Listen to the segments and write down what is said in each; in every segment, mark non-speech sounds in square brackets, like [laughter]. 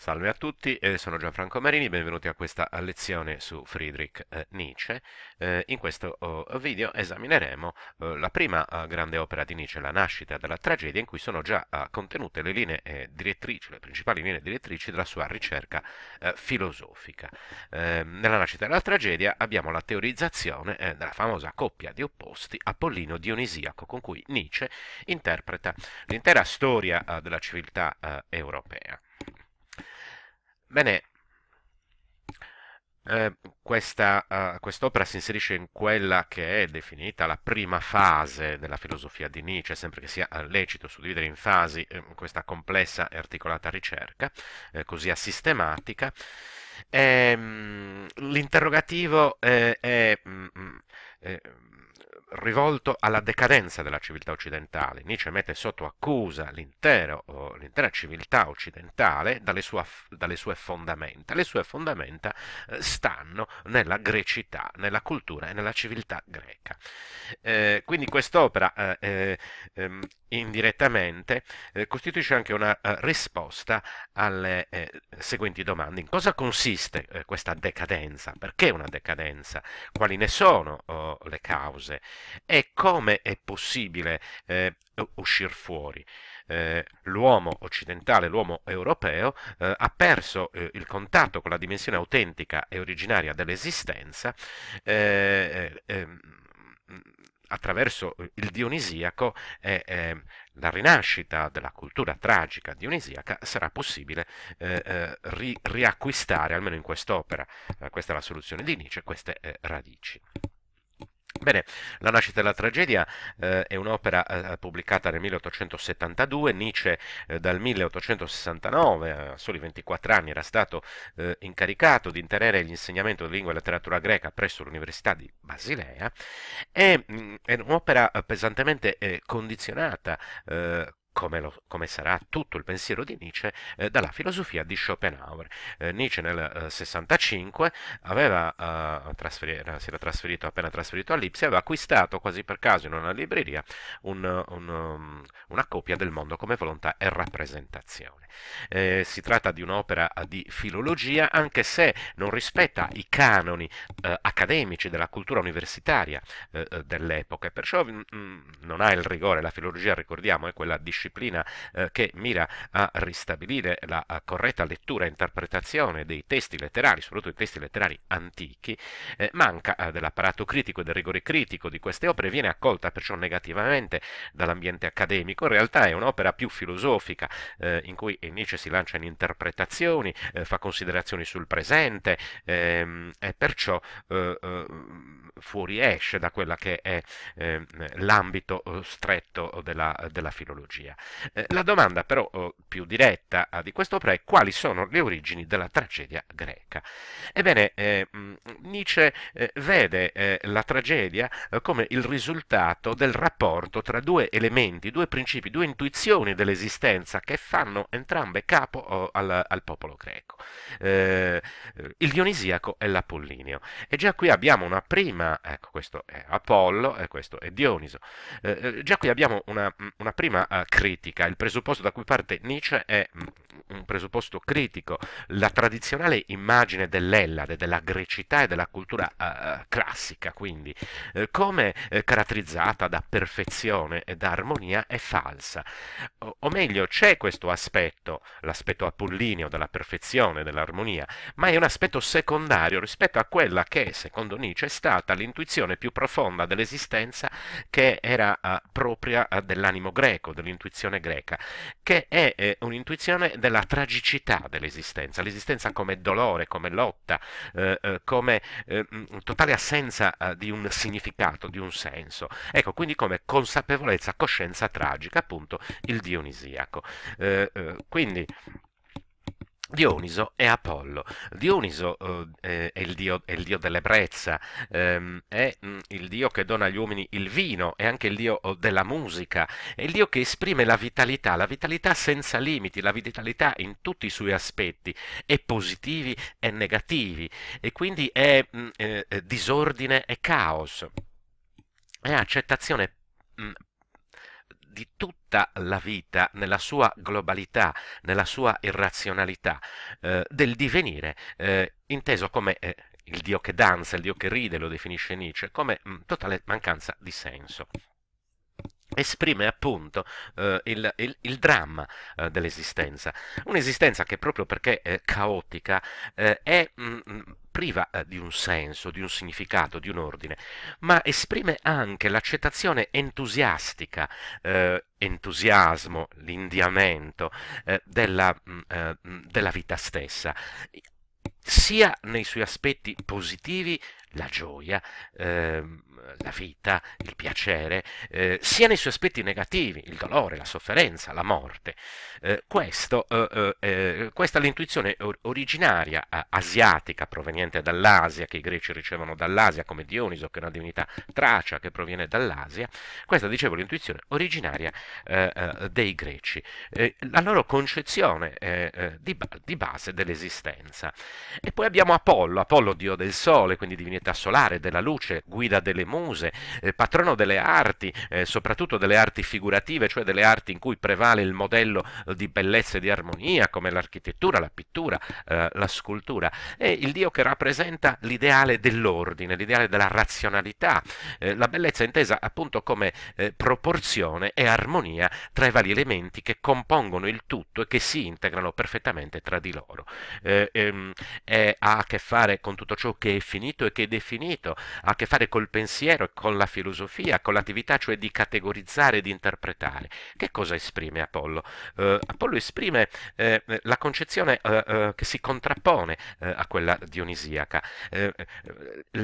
Salve a tutti, eh, sono Gianfranco Marini, benvenuti a questa lezione su Friedrich eh, Nietzsche. Eh, in questo oh, video esamineremo la prima grande opera di Nietzsche, La nascita della tragedia, in cui sono già contenute le linee direttrici, le principali linee direttrici della sua ricerca filosofica. Ehm, nella nascita della tragedia abbiamo la teorizzazione della famosa coppia di opposti Apollino-Dionisiaco, con cui Nietzsche interpreta l'intera storia della civiltà europea. Bene, eh, questa, uh, quest'opera si inserisce in quella che è definita la prima fase della filosofia di Nietzsche, sempre che sia eh, lecito suddividere in fasi eh, questa complessa e articolata ricerca, eh, così sistematica. Ehm, l'interrogativo eh, è... Mh, mm, mm, rivolto alla decadenza della civiltà occidentale. Nietzsche mette sotto accusa l'intera civiltà occidentale dalle sue, dalle sue, fondamenta. Le sue fondamenta eh, stanno nella grecità, nella cultura e nella civiltà greca. Eh, quindi quest'opera eh, eh, ehm, indirettamente eh, costituisce anche una eh, risposta alle seguenti domande. In cosa consiste questa decadenza? Perché una decadenza? Quali ne sono oh, le cause? E come è possibile eh, uscire fuori? Eh, l'uomo occidentale, l'uomo europeo, eh, ha perso eh, il contatto con la dimensione autentica e originaria dell'esistenza eh, eh, ehm, attraverso eh, il Dionisiaco e eh, la rinascita della cultura tragica dionisiaca sarà possibile eh, ri riacquistare, almeno in quest'opera, questa è la soluzione di Nietzsche, queste radici. Bene, La nascita della tragedia eh, è un'opera eh, pubblicata nel 1872, Nietzsche eh, dal 1869, a soli 24 anni, era stato eh, incaricato di tenere l'insegnamento di lingua e letteratura greca presso l'Università di Basilea, è, mm, è un'opera pesantemente eh, condizionata, eh, come, lo, come, sarà tutto il pensiero di Nietzsche, eh, dalla filosofia di Schopenhauer. Eh, Nietzsche nel 1965 eh, eh trasfer- si era trasferito, appena trasferito a Lipsia, aveva acquistato quasi per caso in una libreria un, un, um, una copia del mondo come volontà e rappresentazione. Eh, si tratta di un'opera eh, di filologia, anche se non rispetta i canoni accademici della cultura universitaria dell'epoca, perciò mh, mm, mm, non ha il rigore, la filologia ricordiamo è quella di disciplina eh, che mira a ristabilire la a eh, corretta lettura e interpretazione dei testi letterari, soprattutto i testi letterari antichi, eh, manca eh, dell'apparato critico e del rigore critico di queste opere, viene accolta perciò negativamente dall'ambiente accademico. In realtà è un'opera più filosofica eh, in cui Nietzsche si lancia in interpretazioni, eh, fa considerazioni sul presente ehm, e perciò fuoriesce da quella che è ehm, l'ambito stretto della, della filologia storia. Eh, la domanda però oh, più diretta ah, di quest'opera è quali sono le origini della tragedia greca. Ebbene, eh, mm, Nietzsche eh, vede eh, la tragedia eh, come il risultato del rapporto tra due elementi, due principi, due intuizioni dell'esistenza che fanno entrambe capo oh, al, al popolo greco. Eh, il Dionisiaco e l'Apollinio. E già qui abbiamo una prima, ecco questo è Apollo e questo è Dioniso, già qui abbiamo una, mm, una prima eh, critica. Il presupposto da cui parte Nietzsche è mm, un presupposto critico. La tradizionale immagine dell'Ellade, della grecità e della cultura uh, classica, quindi, uh, come uh, caratterizzata da perfezione e da armonia, è falsa. O, o meglio, c'è questo aspetto, l'aspetto apollineo della perfezione, dell'armonia, ma è un aspetto secondario rispetto a quella che, secondo Nietzsche, è stata l'intuizione più profonda dell'esistenza che era propria dell'animo greco, dell'intuizione intuizione greca, che è eh, un'intuizione della tragicità dell'esistenza, l'esistenza come dolore, come lotta, eh, eh come eh, mm, totale assenza eh, di un significato, di un senso. Ecco, quindi come consapevolezza, coscienza tragica, appunto il dionisiaco. quindi Dioniso è Apollo. Dioniso eh, è, il dio, è, il dio, dell'ebbrezza, ehm, è mh, mm, il dio che dona agli uomini il vino, è anche il dio oh, della musica, è il dio che esprime la vitalità, la vitalità senza limiti, la vitalità in tutti i suoi aspetti, e positivi e negativi, e quindi è mh, mm, eh, disordine e caos. È accettazione mh, mm, tutta la vita nella sua globalità, nella sua irrazionalità, eh, del divenire, eh, inteso come eh, il Dio che danza, il Dio che ride, lo definisce Nietzsche, come mh, mm, totale mancanza di senso esprime appunto eh, il, il, il, dramma eh, dell'esistenza, un'esistenza che proprio perché è caotica eh, è mh, mm, mm, priva eh, di un senso, di un significato, di un ordine, ma esprime anche l'accettazione entusiastica, eh, entusiasmo, l'indiamento eh, della, mh, mm, eh, mm, della vita stessa, sia nei suoi aspetti positivi la gioia, ehm, la vita, il piacere, eh, sia nei suoi aspetti negativi, il dolore, la sofferenza, la morte. Eh, questo, eh, eh, eh questa è l'intuizione or- originaria asiatica proveniente dall'Asia, che i greci ricevono dall'Asia, come Dioniso, che è una divinità tracia che proviene dall'Asia. Questa, dicevo, l'intuizione originaria eh, dei greci, la loro concezione di, ba- di base dell'esistenza. E poi abbiamo Apollo, Apollo dio del sole, quindi divinità pietà solare, della luce, guida delle muse, eh, patrono delle arti, eh, soprattutto delle arti figurative, cioè delle arti in cui prevale il modello eh, di bellezza e di armonia, come l'architettura, la pittura, eh, la scultura. È il Dio che rappresenta l'ideale dell'ordine, l'ideale della razionalità, eh, la bellezza intesa appunto come eh, proporzione e armonia tra i vari elementi che compongono il tutto e che si integrano perfettamente tra di loro. Ehm, ha a che fare con tutto ciò che è finito e che definito, ha a che fare col pensiero, e con la filosofia, con l'attività cioè di categorizzare e di interpretare. Che cosa esprime Apollo? Eh, Apollo esprime eh, la concezione eh, eh che si contrappone eh, a quella dionisiaca, eh,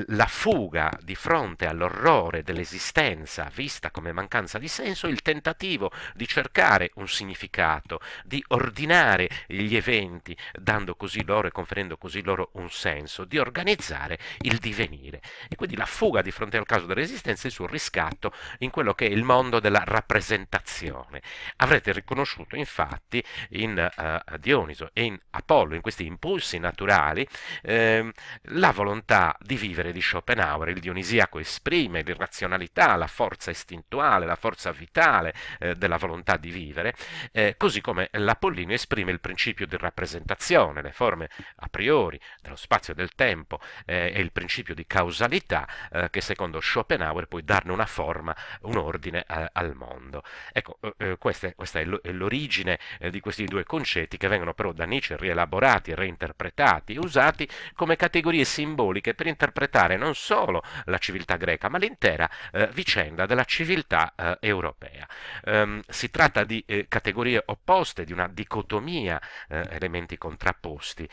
la fuga di fronte all'orrore dell'esistenza vista come mancanza di senso, il tentativo di cercare un significato, di ordinare gli eventi, dando così loro e conferendo così loro un senso, di organizzare il divino divenire. E quindi la fuga di fronte al caso della resistenza e il suo riscatto in quello che è il mondo della rappresentazione. Avrete riconosciuto infatti in uh, Dioniso e in Apollo, in questi impulsi naturali, ehm, la volontà di vivere di Schopenhauer. Il dionisiaco esprime l'irrazionalità, la forza istintuale, la forza vitale eh, della volontà di vivere, eh, così come l'Apollinio esprime il principio di rappresentazione, le forme a priori dello spazio e del tempo eh, e il principio principio di causalità eh, che secondo Schopenhauer può darne una forma, un ordine a, eh, al mondo. Ecco, eh, eh questa, è, questa è l'origine eh, di questi due concetti che vengono però da Nietzsche rielaborati, reinterpretati, usati come categorie simboliche per interpretare non solo la civiltà greca, ma l'intera eh, vicenda della civiltà europea. Ehm, si tratta di categorie opposte, di una dicotomia, elementi contrapposti.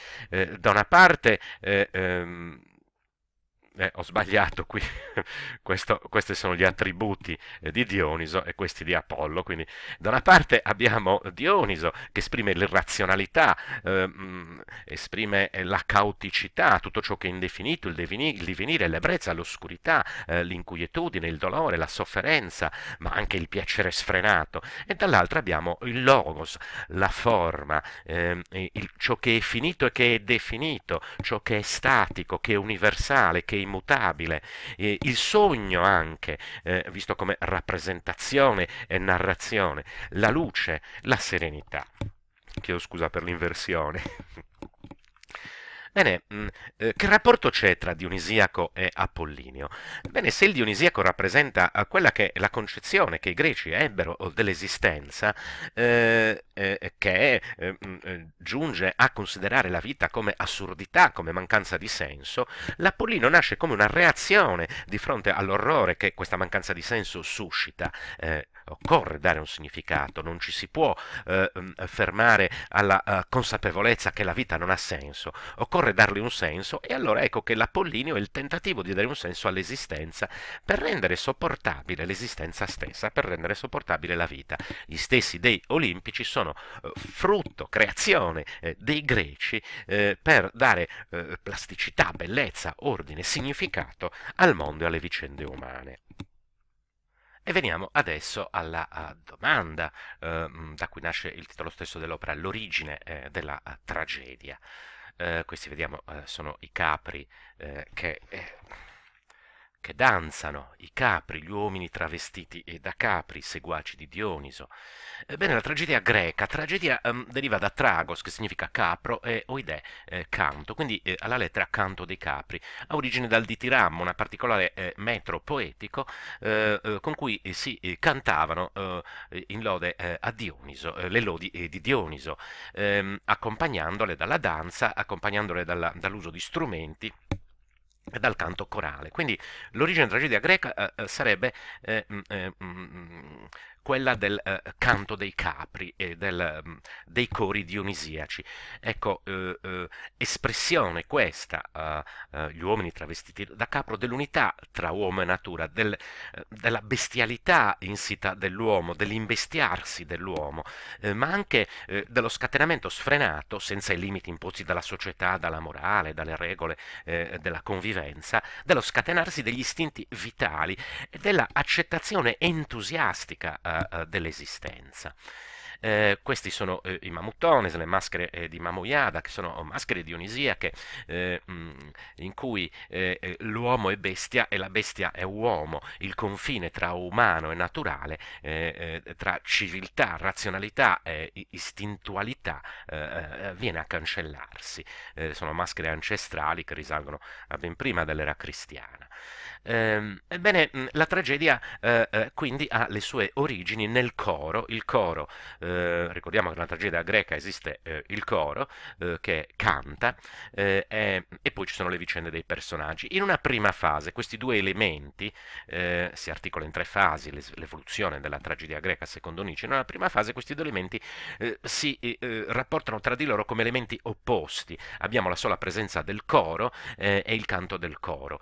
da una parte ehm, eh, ho sbagliato qui, [laughs] Questo, questi sono gli attributi eh, di Dioniso e questi di Apollo, quindi da una parte abbiamo Dioniso che esprime l'irrazionalità, ehm, esprime la cauticità, tutto ciò che è indefinito, il, deveni, il divenire, l'ebbrezza, l'oscurità, eh, l'inquietudine, il dolore, la sofferenza, ma anche il piacere sfrenato, e dall'altra abbiamo il logos, la forma, ehm, il, ciò che è finito e che è definito, ciò che è statico, che è universale, che è immutabile, eh, il sogno anche, eh, visto come rappresentazione e narrazione, la luce, la serenità. Chiedo scusa per l'inversione. Bene, mm, eh, che rapporto c'è tra Dionisiaco e Apollinio? Bene, se il Dionisiaco rappresenta eh, quella che è la concezione che i greci ebbero oh, dell'esistenza, eh, eh, che eh, mm, giunge a considerare la vita come assurdità, come mancanza di senso, l'Apollinio nasce come una reazione di fronte all'orrore che questa mancanza di senso suscita occorre dare un significato, non ci si può eh, mm, fermare alla eh, consapevolezza che la vita non ha senso, occorre occorre dargli un senso e allora ecco che l'Apollinio è il tentativo di dare un senso all'esistenza per rendere sopportabile l'esistenza stessa, per rendere sopportabile la vita. Gli stessi dei olimpici sono eh, frutto, creazione eh, dei greci eh, per dare eh, plasticità, bellezza, ordine, significato al mondo e alle vicende umane. E veniamo adesso alla eh, domanda, uh, da cui nasce il titolo stesso dell'opera, l'origine eh, della uh, tragedia. Eh, questi vediamo eh, sono i capri eh, che che danzano i capri, gli uomini travestiti e da capri, seguaci di Dioniso. Ebbene, eh, la tragedia greca, tragedia um, deriva da tragos, che significa capro, e oide, eh, canto, quindi eh, alla lettera canto dei capri. Ha origine dal ditirammo, una particolare eh, metro poetico eh, eh, con cui si cantavano in lode a Dioniso, le lodi di Dioniso, ehm, accompagnandole dalla danza, accompagnandole dall'uso di strumenti dal canto corale. Quindi l'origine della tragedia greca eh, eh sarebbe eh, mh, mm, eh, mm, quella del eh, canto dei capri e del, mm, dei cori dionisiaci. Ecco, eh, eh, espressione questa, eh, eh, gli uomini travestiti da capro, dell'unità tra uomo e natura, del, eh, della bestialità insita dell'uomo, dell'imbestiarsi dell'uomo, ma anche dello scatenamento sfrenato, senza i limiti imposti dalla società, dalla morale, dalle regole della convivenza, dello scatenarsi degli istinti vitali e della accettazione entusiastica eh, eh, dell'esistenza. Eh, questi sono eh, i mamuttones, le maschere eh, di Mamoyada, che sono oh, maschere dionisiache eh, mh, in cui eh, l'uomo è bestia e la bestia è uomo, il confine tra umano e naturale, tra civiltà, razionalità e istintualità viene a cancellarsi. sono maschere ancestrali che risalgono a ben prima dell'era cristiana. Ehm, ebbene, mm, la tragedia eh, eh, quindi ha le sue origini nel coro, il coro, eh, ricordiamo che nella tragedia greca esiste il coro che canta e, e poi ci sono le vicende dei personaggi. In una prima fase questi due elementi eh, si articolano in tre fasi, l'evoluzione della tragedia greca secondo Nietzsche, In una prima fase questi due elementi eh, si eh, rapportano tra di loro come elementi opposti, abbiamo la sola presenza del coro e il canto del coro.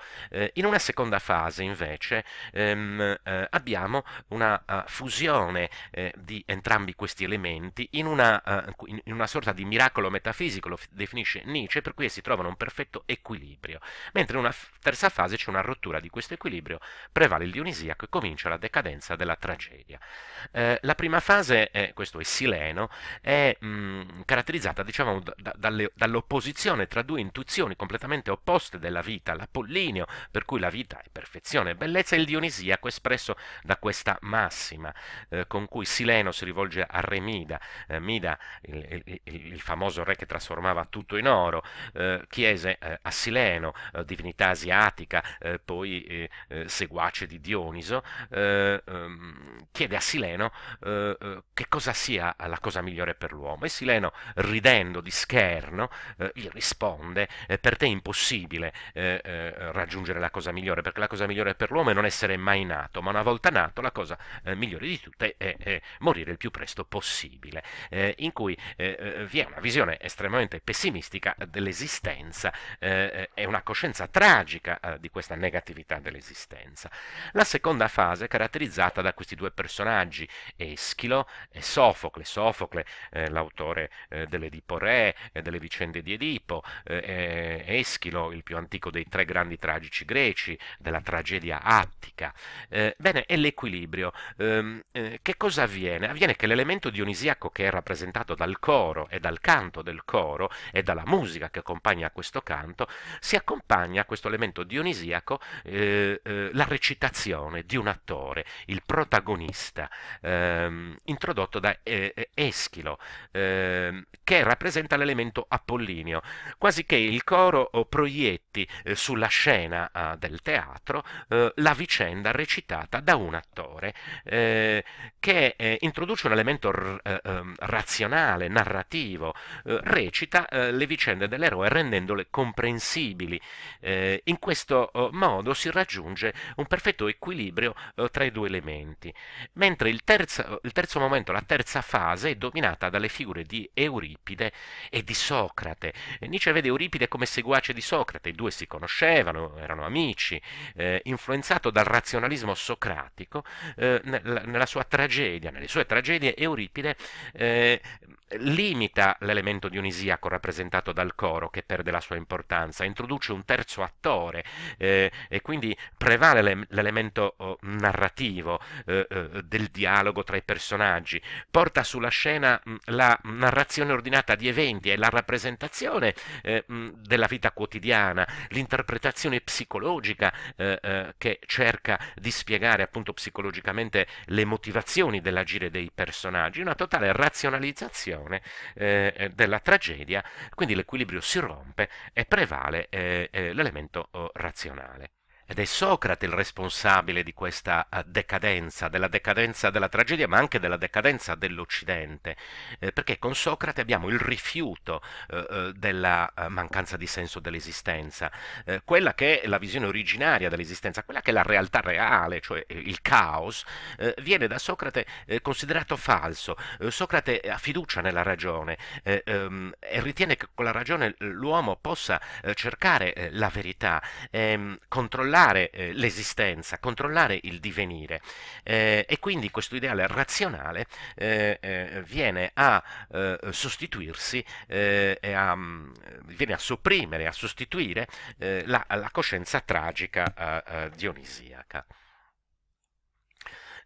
in una seconda seconda fase invece ehm, eh, abbiamo una uh, fusione eh, di entrambi questi elementi in una, uh, in una, sorta di miracolo metafisico, lo definisce Nietzsche, per cui si trovano un perfetto equilibrio, mentre in una terza fase c'è una rottura di questo equilibrio, prevale il dionisiaco e comincia la decadenza della tragedia. Eh, la prima fase, eh, questo è Sileno, è mh, mm, caratterizzata diciamo, da, dall'opposizione tra due intuizioni completamente opposte della vita, l'Apollinio, per cui la vita e perfezione e bellezza, il dionisiaco espresso da questa massima eh, con cui Sileno si rivolge a Re Mida, eh, Mida il, il, il, famoso re che trasformava tutto in oro, eh, chiese eh, a Sileno, eh, divinità asiatica, eh, poi seguace di Dioniso, ehm, chiede a Sileno che cosa sia la cosa migliore per l'uomo e Sileno ridendo di scherno gli risponde per te è impossibile raggiungere la cosa migliore per perché la cosa migliore per l'uomo è non essere mai nato, ma una volta nato la cosa eh, migliore di tutte è, è, morire il più presto possibile, eh, in cui eh, eh vi è una visione estremamente pessimistica dell'esistenza e eh, eh, una coscienza tragica di questa negatività dell'esistenza. La seconda fase è caratterizzata da questi due personaggi, Eschilo e Sofocle, Sofocle l'autore dell'Edipo Re, delle vicende di Edipo, Eschilo il più antico dei tre grandi tragici greci, della tragedia attica. Eh, bene, è l'equilibrio. Ehm, eh, che cosa avviene? Avviene che l'elemento dionisiaco che è rappresentato dal coro e dal canto del coro e dalla musica che accompagna questo canto, si accompagna a questo elemento dionisiaco eh, eh, la recitazione di un attore, il protagonista, ehm, introdotto da eh, Eschilo, ehm, che rappresenta l'elemento apollineo, quasi che il coro proietti sulla scena ah, del teatro teatro eh, la vicenda recitata da un attore eh, che eh, introduce un elemento eh, ehm, razionale, narrativo, eh, recita eh, le vicende dell'eroe rendendole comprensibili. in questo modo si raggiunge un perfetto equilibrio tra i due elementi, mentre il terzo, il terzo momento, la terza fase, è dominata dalle figure di Euripide e di Socrate. Nietzsche vede Euripide come seguace di Socrate, i due si conoscevano, erano amici, eh, influenzato dal razionalismo socratico, eh, nella, nella, sua tragedia, nelle sue tragedie Euripide eh, limita l'elemento dionisiaco rappresentato dal coro che perde la sua importanza, introduce un terzo attore eh, e quindi prevale l'e- l'elemento oh, narrativo eh, eh, del dialogo tra i personaggi, porta sulla scena mh, mm, la narrazione ordinata di eventi e la rappresentazione mh, eh, mm, della vita quotidiana, l'interpretazione psicologica eh, eh, che cerca di spiegare appunto psicologicamente le motivazioni dell'agire dei personaggi, una totale razionalizzazione ricostruzione eh, eh, della tragedia, quindi l'equilibrio si rompe e prevale eh, eh l'elemento oh, razionale. Ed è Socrate il responsabile di questa eh, decadenza, della decadenza della tragedia, ma anche della decadenza dell'Occidente, eh, perché con Socrate abbiamo il rifiuto eh, eh della eh, mancanza di senso dell'esistenza, eh, quella che è la visione originaria dell'esistenza, quella che è la realtà reale, cioè il caos, viene da Socrate considerato falso. Socrate ha fiducia nella ragione ehm, e ritiene che con la ragione l'uomo possa cercare la verità, ehm, controllare controllare eh, l'esistenza, controllare il divenire eh, e quindi questo ideale razionale eh, eh, viene a eh, sostituirsi e a, mm, viene a sopprimere, a sostituire la, la, coscienza tragica dionisiaca.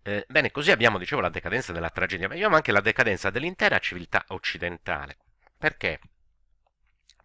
Eh, bene, così abbiamo, dicevo, la decadenza della tragedia, ma abbiamo anche la decadenza dell'intera civiltà occidentale. Perché?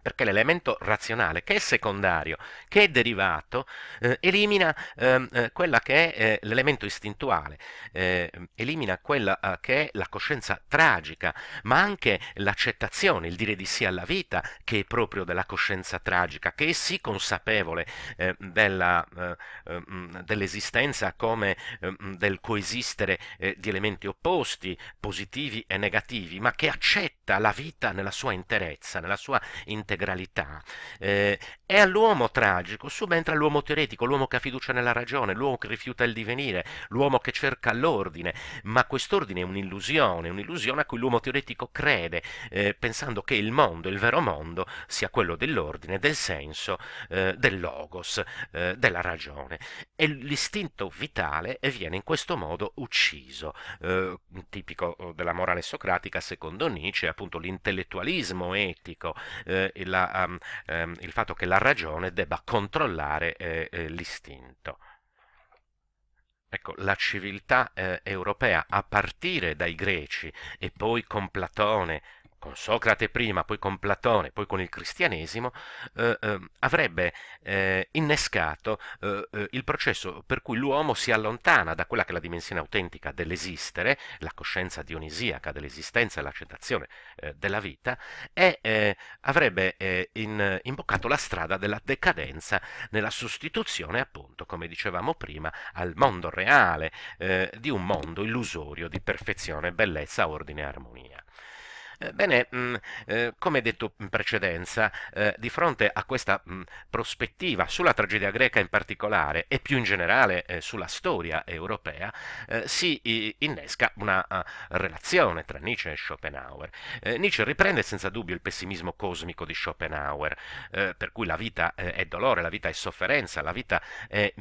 perché l'elemento razionale, che è secondario, che è derivato, eh, elimina ehm, eh, quella che è eh, l'elemento istintuale, eh, elimina quella eh, che è la coscienza tragica, ma anche l'accettazione, il dire di sì alla vita, che è proprio della coscienza tragica, che è sì consapevole eh, mm, dell'esistenza dell come mm, del coesistere di elementi opposti, positivi e negativi, ma che accetta vita, la vita nella sua interezza, nella sua integralità. Eh, e all'uomo tragico subentra l'uomo teoretico, l'uomo che ha fiducia nella ragione, l'uomo che rifiuta il divenire, l'uomo che cerca l'ordine, ma quest'ordine è un'illusione, un'illusione a cui l'uomo teoretico crede, eh, pensando che il mondo, il vero mondo, sia quello dell'ordine, del senso, eh, del logos, eh, della ragione. E l'istinto vitale viene in questo modo ucciso, eh, tipico eh, della morale socratica secondo Nietzsche, appunto l'intellettualismo etico eh, e la, um, um, il fatto che la ragione debba controllare eh, eh, l'istinto. Ecco, la civiltà eh, europea a partire dai greci e poi con Platone con Socrate prima, poi con Platone, poi con il cristianesimo, eh, eh, avrebbe eh, innescato eh, eh, il processo per cui l'uomo si allontana da quella che è la dimensione autentica dell'esistere, la coscienza dionisiaca dell'esistenza e l'accettazione eh, della vita, e avrebbe in, imboccato la strada della decadenza nella sostituzione, appunto, come dicevamo prima, al mondo reale di un mondo illusorio di perfezione, bellezza, ordine e armonia. Eh, bene, mm, eh, come detto in precedenza, eh, di fronte a questa mm, prospettiva sulla tragedia greca in particolare e più in generale sulla storia europea, si innesca una ah, relazione tra Nietzsche e Schopenhauer. Nietzsche riprende senza dubbio il pessimismo cosmico di Schopenhauer, per cui la vita è dolore, la vita è sofferenza, la vita è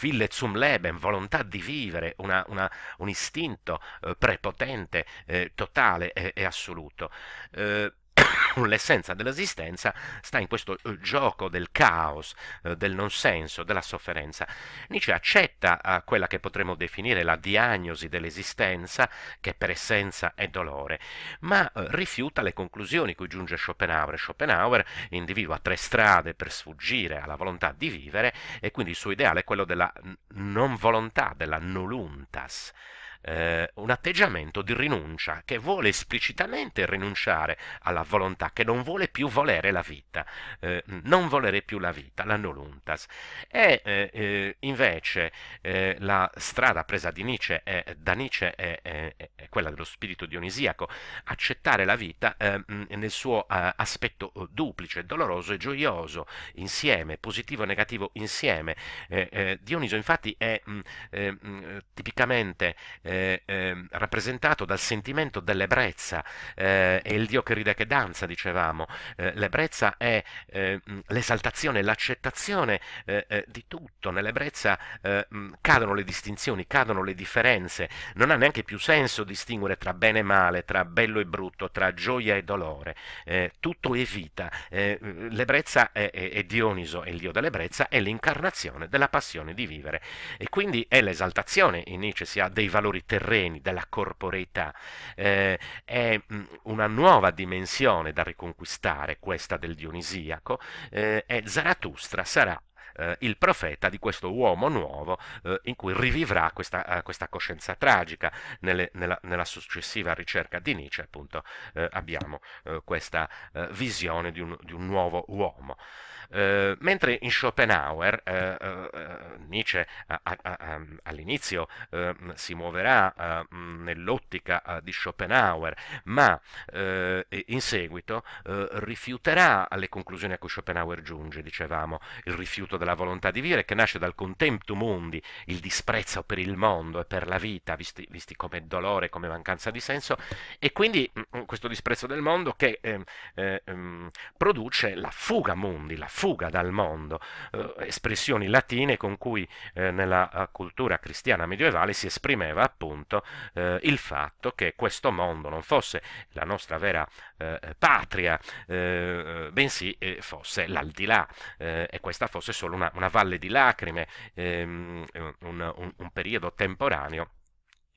Wille mm, zum Leben, volontà di vivere, una, una, un istinto prepotente, totale, totale e, e assoluto. Eh, [coughs] l'essenza dell'esistenza sta in questo eh, gioco del caos, eh, del non senso, della sofferenza. Nietzsche accetta eh, quella che potremmo definire la diagnosi dell'esistenza, che per essenza è dolore, ma rifiuta le conclusioni cui giunge Schopenhauer. Schopenhauer individua tre strade per sfuggire alla volontà di vivere e quindi il suo ideale è quello della non volontà, della nulluntas eh, un atteggiamento di rinuncia, che vuole esplicitamente rinunciare alla volontà, che non vuole più volere la vita, eh, non volere più la vita, l'annoluntas. E eh, eh invece eh, la strada presa di Nietzsche è, da Nietzsche è, è, è, quella dello spirito dionisiaco, accettare la vita ehm, nel suo eh, aspetto duplice, doloroso e gioioso, insieme, positivo e negativo insieme. Dioniso infatti è mh, mm, ehm, tipicamente eh, ehm, rappresentato dal sentimento dell'ebbrezza, eh, è il Dio che ride che danza, dicevamo, eh, l'ebbrezza è ehm, l'esaltazione, l'accettazione eh, eh, di tutto, nell'ebbrezza ehm, cadono le distinzioni, cadono le differenze, non ha neanche più senso distinguere tra bene e male, tra bello e brutto, tra gioia e dolore, tutto è vita, l'ebbrezza è, è, è Dioniso, è il Dio dell'ebbrezza, è l'incarnazione della passione di vivere e quindi è l'esaltazione, in Nietzsche si ha dei valori terreni, della corporeità. Eh, è mm, una nuova dimensione da riconquistare, questa del Dionisiaco, eh, e Zarathustra sarà eh, il profeta di questo uomo nuovo eh, in cui rivivrà questa, eh, questa coscienza tragica. Nelle, nella, nella, successiva ricerca di Nietzsche appunto eh, abbiamo eh, questa eh, visione di un, di un, nuovo uomo. Eh, mentre in Schopenhauer eh, eh, Nietzsche a, a, a, ehm, all'inizio ehm, si muoverà ehm, nell'ottica eh, di Schopenhauer, ma in seguito rifiuterà le conclusioni a cui Schopenhauer giunge, dicevamo, il rifiuto della volontà di vivere che nasce dal contemptu mundi, il disprezzo per il mondo e per la vita, visti, visti come dolore, come mancanza di senso, e quindi mm, mm, questo disprezzo del mondo che eh, eh, produce la fuga mondi, la fuga dal mondo, eh, espressioni latine con cui eh, nella eh, cultura cristiana medievale si esprimeva appunto il fatto che questo mondo non fosse la nostra vera patria, bensì fosse l'aldilà e questa fosse solo una, una valle di lacrime, ehm, un, un, un periodo temporaneo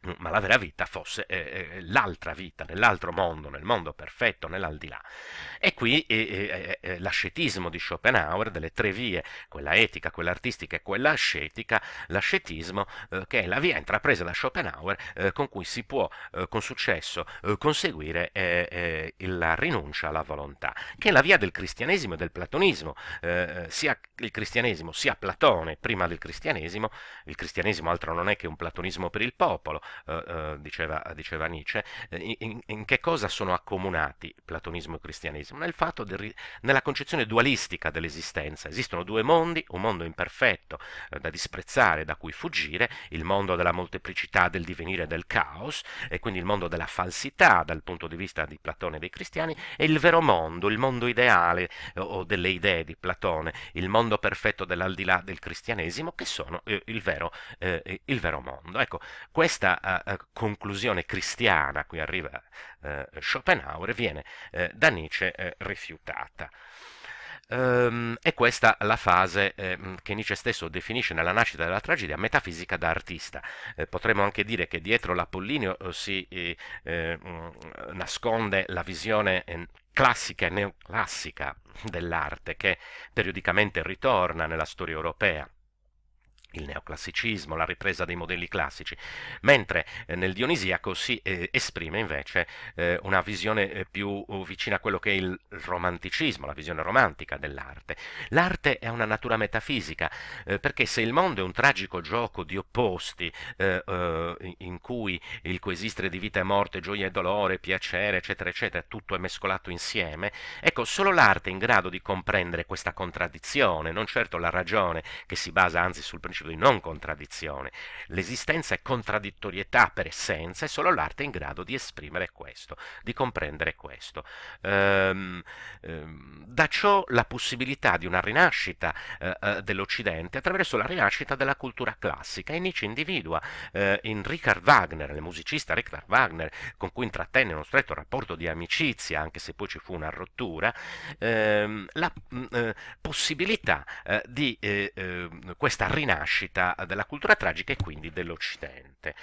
Mm, ma la vera vita fosse eh, eh, l'altra vita, nell'altro mondo, nel mondo perfetto, nell'aldilà. E qui eh eh, eh, eh, l'ascetismo di Schopenhauer, delle tre vie, quella etica, quella artistica e quella ascetica, l'ascetismo che è la via intrapresa da Schopenhauer con cui si può con successo conseguire la rinuncia alla volontà, che è la via del cristianesimo e del platonismo, sia il cristianesimo sia Platone prima del cristianesimo, il cristianesimo altro non è che un platonismo per il popolo, eh, eh, diceva, diceva, Nietzsche, eh, in, in, che cosa sono accomunati platonismo e cristianesimo? Nel fatto del, nella concezione dualistica dell'esistenza. Esistono due mondi, un mondo imperfetto eh, da disprezzare, da cui fuggire, il mondo della molteplicità, del divenire e del caos, e quindi il mondo della falsità dal punto di vista di Platone e dei cristiani, e il vero mondo, il mondo ideale eh, o delle idee di Platone, il mondo perfetto dell'aldilà del cristianesimo, che sono eh, il, vero, eh, il, vero, mondo. Ecco, questa conclusione cristiana a cui arriva uh, Schopenhauer viene uh, da Nietzsche eh, rifiutata. Um, e questa la fase eh, che Nietzsche stesso definisce nella nascita della tragedia metafisica da artista. Eh, potremmo anche dire che dietro l'Apollinio si eh, mh, ehm, nasconde la visione ehm, classica e neoclassica dell'arte che periodicamente ritorna nella storia europea il neoclassicismo, la ripresa dei modelli classici, mentre eh, nel Dionisiaco si eh, esprime invece eh, una visione più vicina a quello che è il romanticismo, la visione romantica dell'arte. L'arte è una natura metafisica, perché se il mondo è un tragico gioco di opposti, in cui il coesistere di vita e morte, gioia e dolore, piacere, eccetera, eccetera, tutto è mescolato insieme, ecco, solo l'arte è in grado di comprendere questa contraddizione, non certo la ragione che si basa anzi sul principio di non contraddizione. L'esistenza è contraddittorietà per essenza e solo l'arte è in grado di esprimere questo, di comprendere questo. Ehm, ehm, da ciò la possibilità di una rinascita eh, eh, dell'Occidente attraverso la rinascita della cultura classica e Nietzsche individua eh, in Richard Wagner, il musicista Richard Wagner, con cui intrattenne uno stretto rapporto di amicizia, anche se poi ci fu una rottura, ehm, la mh, mm, eh, possibilità eh, di eh, ehm, questa rinascita nascita della cultura tragica e quindi dell'Occidente.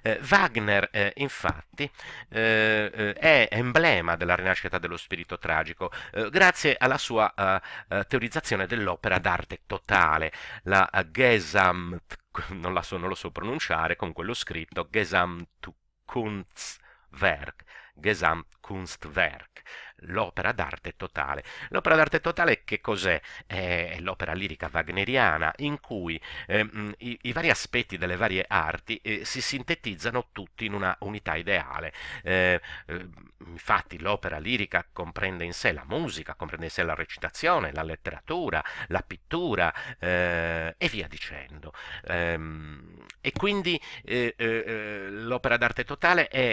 Eh, Wagner, eh, infatti, eh, eh è emblema della rinascita dello spirito tragico, eh, grazie alla sua eh, teorizzazione dell'opera d'arte totale, la Gesamt, non, la so, non lo so pronunciare, con quello scritto Gesamtkunstwerk, Gesamtkunstwerk, l'opera d'arte totale. L'opera d'arte totale che cos'è? È l'opera lirica wagneriana in cui eh, i, i, vari aspetti delle varie arti eh, si sintetizzano tutti in una unità ideale. Eh, ehm, infatti l'opera lirica comprende in sé la musica, comprende in sé la recitazione, la letteratura, la pittura eh, e via dicendo. Ehm, e quindi eh, eh, l'opera d'arte totale è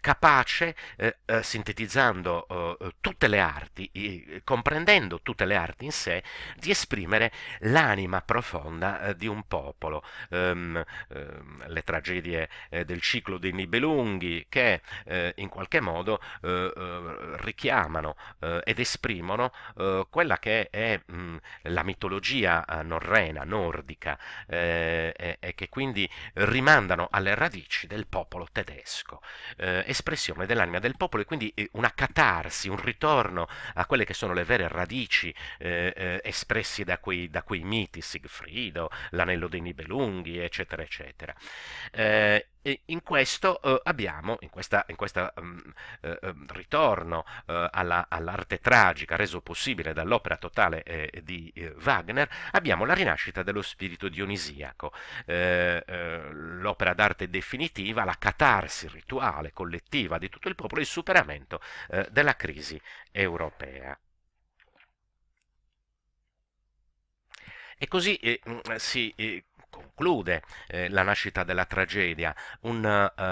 capace, sintetizzando eh, tutte le arti, comprendendo tutte le arti in sé, di esprimere l'anima profonda eh, di un popolo. Ehm, ehm, le tragedie eh, del ciclo dei Nibelunghi che in qualche modo richiamano ed esprimono quella che è mm, la mitologia norrena, nordica, e, e, che quindi rimandano alle radici del popolo tedesco, espressione dell'anima del popolo e quindi una catara ritrovarsi, un ritorno a quelle che sono le vere radici eh, eh, espressi da quei, da quei, miti, Sigfrido, l'anello dei Nibelunghi, eccetera, eccetera. Eh, e in questo eh, abbiamo, in questo um, mm, eh, eh, ritorno eh, alla, all'arte tragica reso possibile dall'opera totale eh, di eh, Wagner, abbiamo la rinascita dello spirito dionisiaco, l'opera d'arte definitiva, la catarsi rituale collettiva di tutto il popolo, il superamento della crisi europea. E così eh, mm, si eh, conclude eh, la nascita della tragedia, un, uh,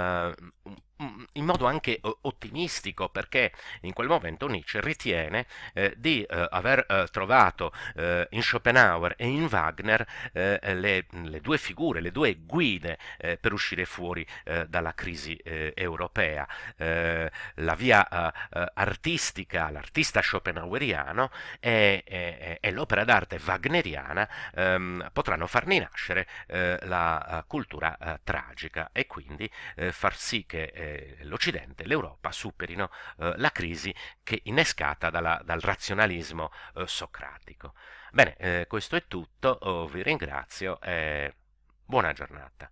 un Mm, in modo anche ottimistico perché in quel momento Nietzsche ritiene eh, di eh, aver eh, trovato eh, in Schopenhauer e in Wagner eh, le, le, due figure, le due guide eh, per uscire fuori dalla crisi europea. la via artistica, l'artista schopenhaueriano e, e, e l'opera d'arte wagneriana ehm, potranno far rinascere la cultura tragica e quindi far sì che eh, l'Occidente, l'Europa, superino eh, la crisi che innescata dalla, dal razionalismo eh, socratico. Bene, eh, questo è tutto, oh, vi ringrazio e buona giornata.